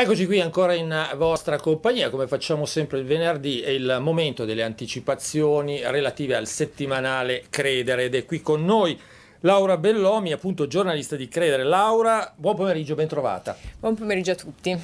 Eccoci qui ancora in vostra compagnia, come facciamo sempre il venerdì, è il momento delle anticipazioni relative al settimanale Credere ed è qui con noi Laura Bellomi, appunto giornalista di Credere. Laura, buon pomeriggio, bentrovata. Buon pomeriggio a tutti.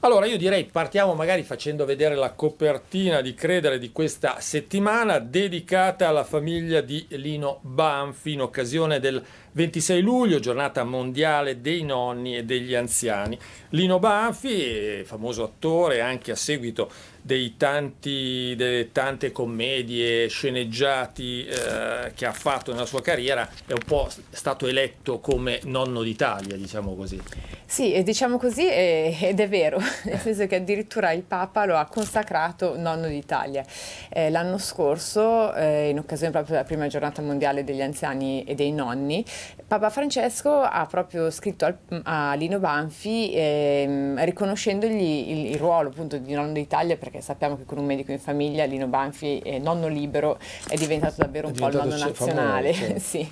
Allora io direi partiamo magari facendo vedere la copertina di Credere di questa settimana dedicata alla famiglia di Lino Banfi in occasione del 26 luglio, giornata mondiale dei nonni e degli anziani. Lino Banfi, eh, famoso attore anche a seguito dei tanti, delle tante commedie, sceneggiati eh, che ha fatto nella sua carriera, è un po' stato eletto come nonno d'Italia, diciamo così. Sì, diciamo così è, ed è vero, nel senso che addirittura il Papa lo ha consacrato nonno d'Italia. Eh, l'anno scorso, eh, in occasione proprio della prima giornata mondiale degli anziani e dei nonni, Papa Francesco ha proprio scritto al, a Lino Banfi ehm, riconoscendogli il, il ruolo appunto di nonno d'Italia perché perché sappiamo che con un medico in famiglia Lino Banfi, eh, nonno libero, è diventato davvero un po' il nonno nazionale. Famoso, sì.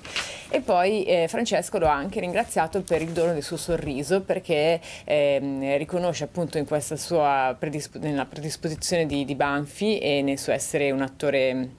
E poi eh, Francesco lo ha anche ringraziato per il dono del suo sorriso perché ehm, riconosce appunto in questa sua predisp nella predisposizione di, di Banfi e nel suo essere un attore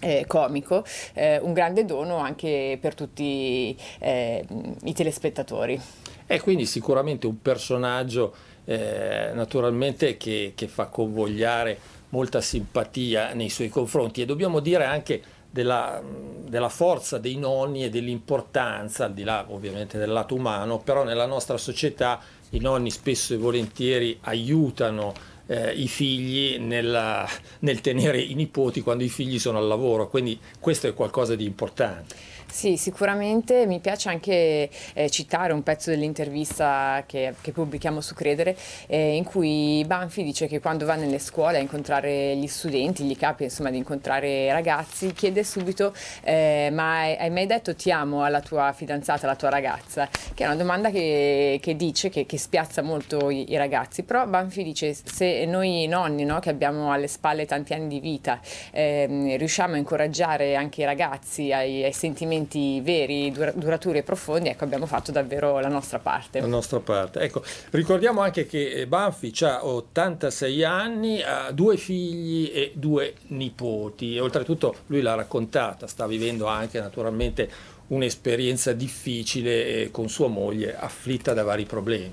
eh, comico, eh, un grande dono anche per tutti eh, i telespettatori. E quindi sicuramente un personaggio eh, naturalmente che, che, fa convogliare molta simpatia nei suoi confronti e dobbiamo dire anche della, della forza dei nonni e dell'importanza, al di là ovviamente del lato umano, però nella nostra società i nonni spesso e volentieri aiutano eh, i figli nella, nel tenere i nipoti quando i figli sono al lavoro, quindi questo è qualcosa di importante. Sì, sicuramente mi piace anche eh, citare un pezzo dell'intervista che, che, pubblichiamo su Credere, eh, in cui Banfi dice che quando va nelle scuole a incontrare gli studenti, gli capi insomma di incontrare ragazzi, chiede subito eh, ma hai mai detto ti amo alla tua fidanzata, alla tua ragazza? Che è una domanda che, che dice che, che, spiazza molto i, i, ragazzi, però Banfi dice se noi nonni no, che abbiamo alle spalle tanti anni di vita ehm, riusciamo a incoraggiare anche i ragazzi ai, ai sentimenti cambiamenti veri, dura duraturi e profondi, ecco, abbiamo fatto davvero la nostra parte. La nostra parte. Ecco, ricordiamo anche che eh, Banfi ha 86 anni, ha due figli e due nipoti e oltretutto lui l'ha raccontata, sta vivendo anche naturalmente un'esperienza difficile eh, con sua moglie afflitta da vari problemi.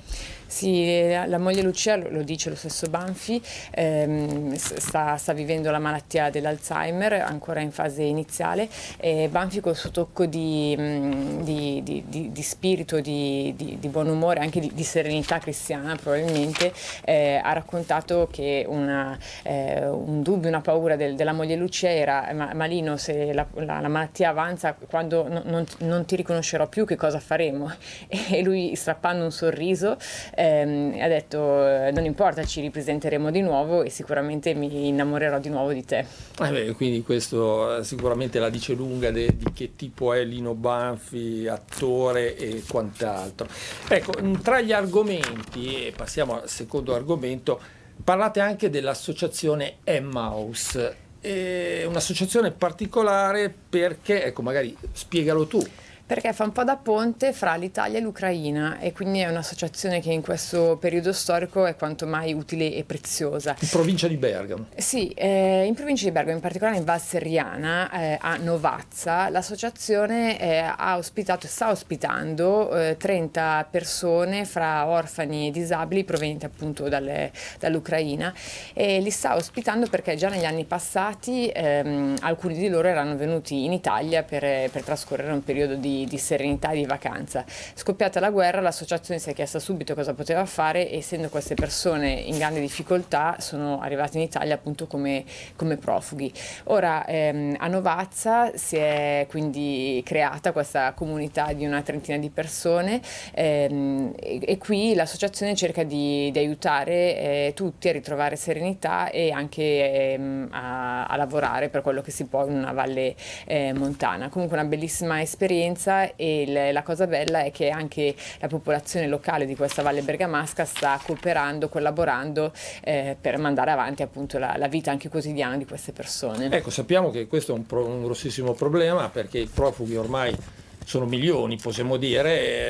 Sì, eh, la moglie Lucia, lo dice lo stesso Banfi, ehm, sta, sta, vivendo la malattia dell'Alzheimer, ancora in fase iniziale. E Banfi col suo tocco di, mm, di, di, di spirito, di, buon umore, anche di, serenità cristiana probabilmente, eh, ha raccontato che una, eh, un dubbio, una paura del, della moglie Lucia era ma, Malino, se la, la, la, malattia avanza, quando non, non, non, ti riconoscerò più che cosa faremo? E lui strappando un sorriso ehm, ha detto eh, non importa ci ripresenteremo di nuovo e sicuramente mi innamorerò di nuovo di te. Eh beh, quindi questo eh, sicuramente la dice lunga de, di che tipo è Lino Banfi, attore e quant'altro. Ecco, mm, tra gli argomenti, e passiamo al secondo argomento, parlate anche dell'associazione Emmaus, è un'associazione particolare perché, ecco magari spiegalo tu perché fa un po' da ponte fra l'Italia e l'Ucraina e quindi è un'associazione che in questo periodo storico è quanto mai utile e preziosa. In provincia di Bergamo? Sì, eh, in provincia di Bergamo, in particolare in Val Seriana, eh, a Novazza, l'associazione eh, ha ospitato e sta ospitando 30 eh, persone fra orfani e disabili provenienti appunto dalle, dall'Ucraina e li sta ospitando perché già negli anni passati ehm, alcuni di loro erano venuti in Italia per, per trascorrere un periodo di di, serenità e di vacanza. Scoppiata la guerra l'associazione si è chiesta subito cosa poteva fare e essendo queste persone in grande difficoltà sono arrivate in Italia appunto come, come profughi. Ora ehm, a Novazza si è quindi creata questa comunità di una trentina di persone ehm, e, e, qui l'associazione cerca di, di aiutare eh, tutti a ritrovare serenità e anche ehm, a, a, lavorare per quello che si può in una valle eh, montana. Comunque una bellissima esperienza differenza e la cosa bella è che anche la popolazione locale di questa Valle Bergamasca sta cooperando, collaborando eh, per mandare avanti appunto la, la, vita anche quotidiana di queste persone. Ecco, sappiamo che questo è un, pro, un grossissimo problema perché i profughi ormai sono milioni, possiamo dire,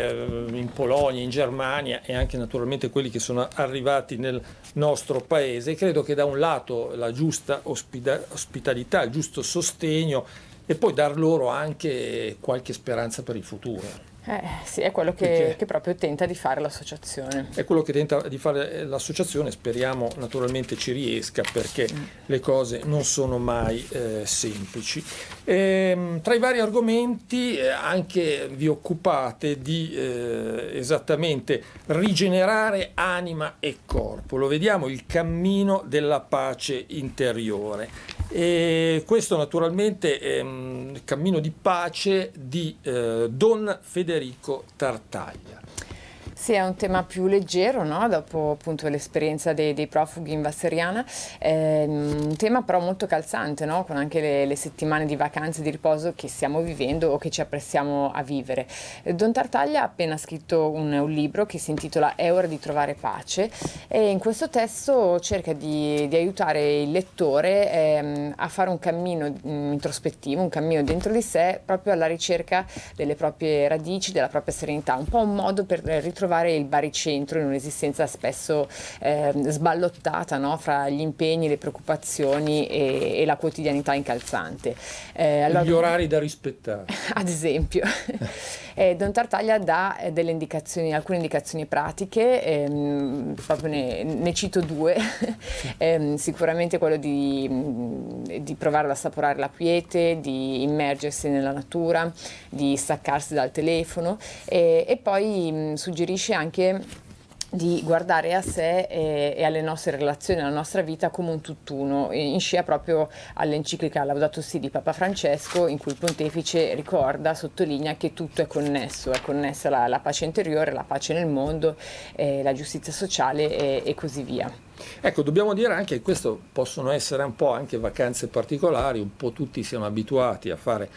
eh, in Polonia, in Germania e anche naturalmente quelli che sono arrivati nel nostro paese. Credo che da un lato la giusta ospitalità, il giusto sostegno e poi dar loro anche qualche speranza per il futuro. Eh, sì, è quello che, che, proprio tenta di fare l'associazione. È quello che tenta di fare l'associazione, speriamo naturalmente ci riesca perché mm. le cose non sono mai eh, semplici. E, ehm, tra i vari argomenti eh, anche vi occupate di eh, esattamente rigenerare anima e corpo, lo vediamo, il cammino della pace interiore. E questo naturalmente è ehm, un cammino di pace di eh, Don Federico Tartaglia. Sì, è un tema più leggero, no? dopo l'esperienza dei, dei, profughi in Vasseriana, è ehm, un tema però molto calzante, no? con anche le, le, settimane di vacanze e di riposo che stiamo vivendo o che ci apprestiamo a vivere. Don Tartaglia ha appena scritto un, un libro che si intitola È ora di trovare pace e in questo testo cerca di, di aiutare il lettore ehm, a fare un cammino mm, introspettivo, un cammino dentro di sé, proprio alla ricerca delle proprie radici, della propria serenità, un po' un modo per ritrovare trovare il baricentro in un'esistenza spesso eh, sballottata no? fra gli impegni, le preoccupazioni e, e la quotidianità incalzante. Eh, allora, gli orari da rispettare. Ad esempio. eh, Don Tartaglia dà eh, delle indicazioni, alcune indicazioni pratiche, ehm, proprio ne, ne, cito due, ehm, sicuramente quello di, mm, di provare ad assaporare la quiete, di immergersi nella natura, di staccarsi dal telefono e, e poi mh, mm, suggerisce impedisce anche di guardare a sé e, e, alle nostre relazioni, alla nostra vita come un tutt'uno, in scia proprio all'enciclica Laudato Si di Papa Francesco, in cui il pontefice ricorda, sottolinea che tutto è connesso, è connessa la, la pace interiore, la pace nel mondo, eh, la giustizia sociale e, e così via. Ecco, dobbiamo dire anche che questo possono essere un po' anche vacanze particolari, un po' tutti siamo abituati a fare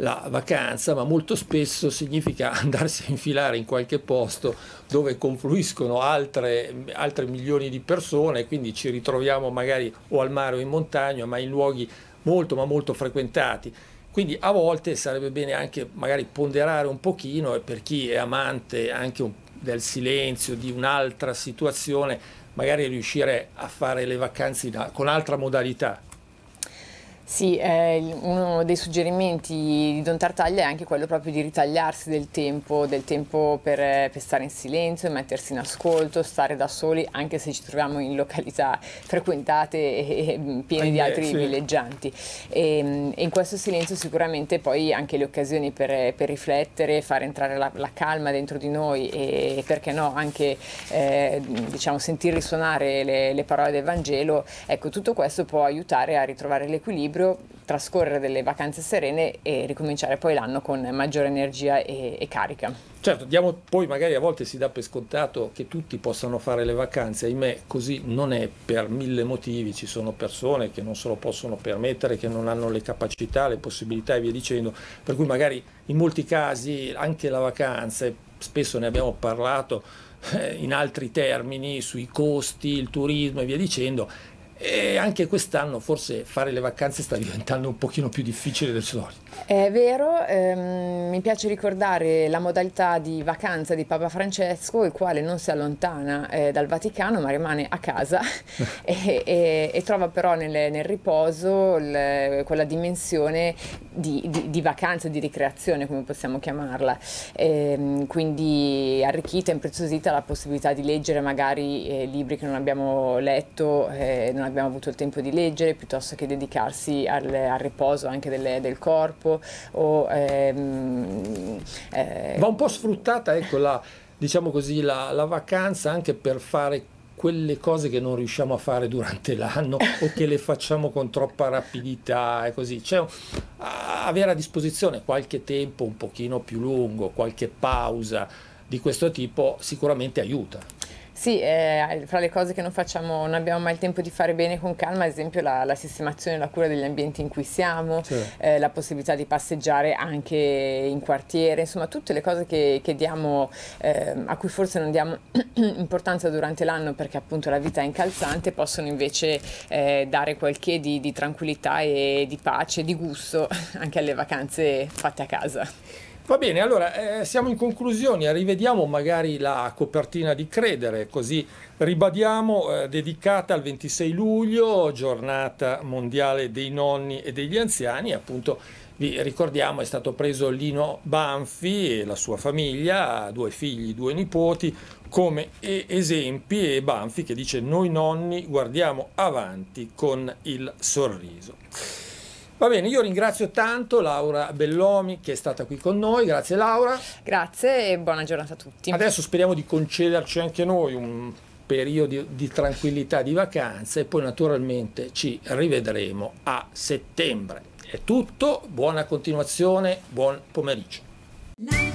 la vacanza, ma molto spesso significa andarsi a infilare in qualche posto dove confluiscono altre, altre milioni di persone, quindi ci ritroviamo magari o al mare o in montagna, ma in luoghi molto ma molto frequentati. Quindi a volte sarebbe bene anche magari ponderare un pochino e per chi è amante anche del silenzio, di un'altra situazione, magari riuscire a fare le vacanze con altra modalità. Sì, eh, uno dei suggerimenti di Don Tartaglia è anche quello proprio di ritagliarsi del tempo, del tempo per, per, stare in silenzio, mettersi in ascolto, stare da soli, anche se ci troviamo in località frequentate e, piene eh, di altri sì. villeggianti. E, ehm, e, in questo silenzio sicuramente poi anche le occasioni per, per riflettere, far entrare la, la, calma dentro di noi e perché no anche eh, diciamo, sentir risuonare le, le parole del Vangelo, ecco tutto questo può aiutare a ritrovare l'equilibrio equilibrio, trascorrere delle vacanze serene e ricominciare poi l'anno con maggiore energia e, e carica. Certo, diamo, poi magari a volte si dà per scontato che tutti possano fare le vacanze, ahimè così non è per mille motivi, ci sono persone che non se lo possono permettere, che non hanno le capacità, le possibilità e via dicendo, per cui magari in molti casi anche la vacanza, e spesso ne abbiamo parlato eh, in altri termini, sui costi, il turismo e via dicendo, e anche quest'anno forse fare le vacanze sta diventando un pochino più difficile del solito. È vero, ehm, mi piace ricordare la modalità di vacanza di Papa Francesco, il quale non si allontana eh, dal Vaticano ma rimane a casa e, e, e, trova però nel, nel riposo il, quella dimensione di, di, di, vacanza, di ricreazione come possiamo chiamarla, ehm, quindi arricchita, e impreziosita la possibilità di leggere magari eh, libri che non abbiamo letto, eh, non abbiamo abbiamo avuto il tempo di leggere piuttosto che dedicarsi al, al riposo anche delle, del corpo. O, ehm, eh... Va un po' sfruttata ecco, la, diciamo così, la, la vacanza anche per fare quelle cose che non riusciamo a fare durante l'anno o che le facciamo con troppa rapidità e così. Cioè, avere a disposizione qualche tempo un pochino più lungo, qualche pausa di questo tipo sicuramente aiuta. Sì, eh, fra le cose che non facciamo, non abbiamo mai il tempo di fare bene con calma, ad esempio la, la sistemazione e la cura degli ambienti in cui siamo, sì. eh, la possibilità di passeggiare anche in quartiere, insomma tutte le cose che, che diamo, eh, a cui forse non diamo importanza durante l'anno perché appunto la vita è incalzante, possono invece eh, dare qualche di, di tranquillità e di pace, di gusto anche alle vacanze fatte a casa. Va bene, allora eh, siamo in conclusione, rivediamo magari la copertina di Credere, così ribadiamo eh, dedicata al 26 luglio, giornata mondiale dei nonni e degli anziani, appunto vi ricordiamo è stato preso Lino Banfi e la sua famiglia, due figli, due nipoti, come esempi e Banfi che dice noi nonni guardiamo avanti con il sorriso. Va bene, io ringrazio tanto Laura Bellomi che è stata qui con noi, grazie Laura. Grazie e buona giornata a tutti. Adesso speriamo di concederci anche noi un periodo di tranquillità, di vacanze e poi naturalmente ci rivedremo a settembre. È tutto, buona continuazione, buon pomeriggio.